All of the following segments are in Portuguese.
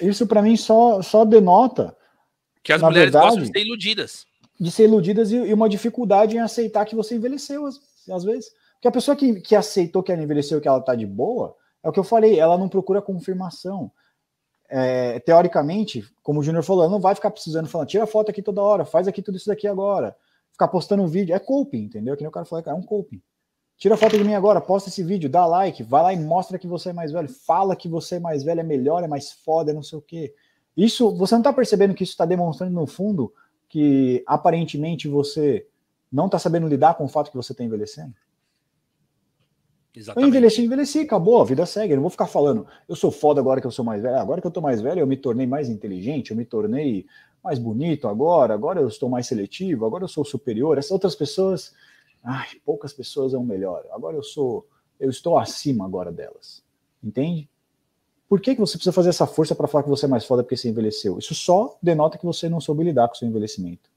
Isso para mim só, só denota que as mulheres verdade, gostam de ser iludidas. De ser iludidas e, e, uma dificuldade em aceitar que você envelheceu, às, às vezes. Porque a pessoa que, que aceitou que ela envelheceu que ela tá de boa, é o que eu falei, ela não procura confirmação. É, teoricamente, como o Júnior falou, ela não vai ficar precisando falar, tira foto aqui toda hora, faz aqui tudo isso daqui agora, ficar postando um vídeo. É coping, entendeu? Que nem o cara falou, cara, é um coping. Tira foto de mim agora, posta esse vídeo, dá like, vai lá e mostra que você é mais velho, fala que você é mais velho, é melhor, é mais foda, é não sei o quê. Isso, você não tá percebendo que isso está demonstrando no fundo que aparentemente você não tá sabendo lidar com o fato que você tá envelhecendo? Exatamente. Eu envelheci, envelheci, acabou, a vida segue. Eu não vou ficar falando, eu sou foda agora que eu sou mais velho. Agora que eu tô mais velho, eu me tornei mais inteligente, eu me tornei mais bonito agora, agora eu estou mais seletivo, agora eu sou superior. Essas outras pessoas ai, poucas pessoas é o melhor. Agora eu sou, eu estou acima agora delas. Entende? Por que, que você precisa fazer essa força para falar que você é mais foda porque você envelheceu? Isso só denota que você não soube lidar com o seu envelhecimento.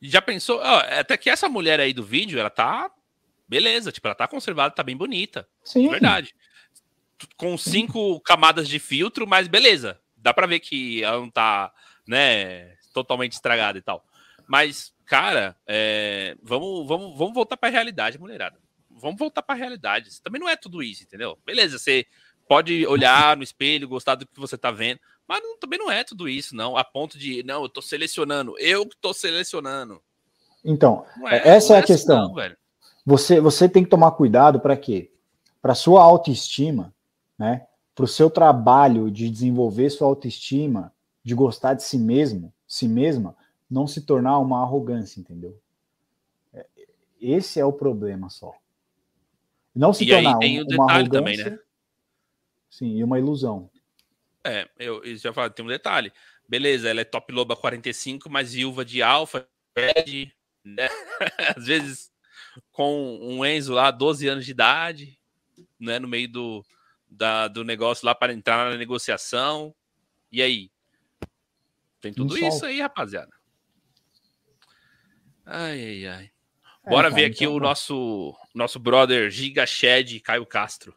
Já pensou? É até que essa mulher aí do vídeo, ela tá beleza, tipo, ela tá conservada, tá bem bonita. Sim. Verdade. Com cinco Sim. camadas de filtro, mas beleza. Dá para ver que ela não tá, né, totalmente estragada e tal. Mas Cara, é, vamos, vamos, vamos voltar para a realidade, mulherada. Vamos voltar para a realidade. Isso também não é tudo isso, entendeu? Beleza, você pode olhar no espelho, gostar do que você tá vendo, mas não, também não é tudo isso, não. A ponto de, não, eu tô selecionando, eu que tô selecionando. Então, é, essa é, a é assim questão. Não, você, você tem que tomar cuidado para quê? Para sua autoestima, né? Para o seu trabalho de desenvolver sua autoestima, de gostar de si mesmo, si mesma, não se tornar uma arrogância, entendeu? É, esse é o problema só. Não se e tornar aí tem um, um uma arrogância. Também, né? Sim, e uma ilusão. É, eu, eu já falei, tem um detalhe. Beleza, ela é top loba 45, mas viúva de alfa, pede, né? às vezes com um Enzo lá, 12 anos de idade, né? no meio do, da, do negócio lá para entrar na negociação. E aí? Tem tudo isso aí, rapaziada. Ai, ai, ai. É, Bora é, ver então, aqui então, o nosso nosso brother Giga Shed Caio Castro.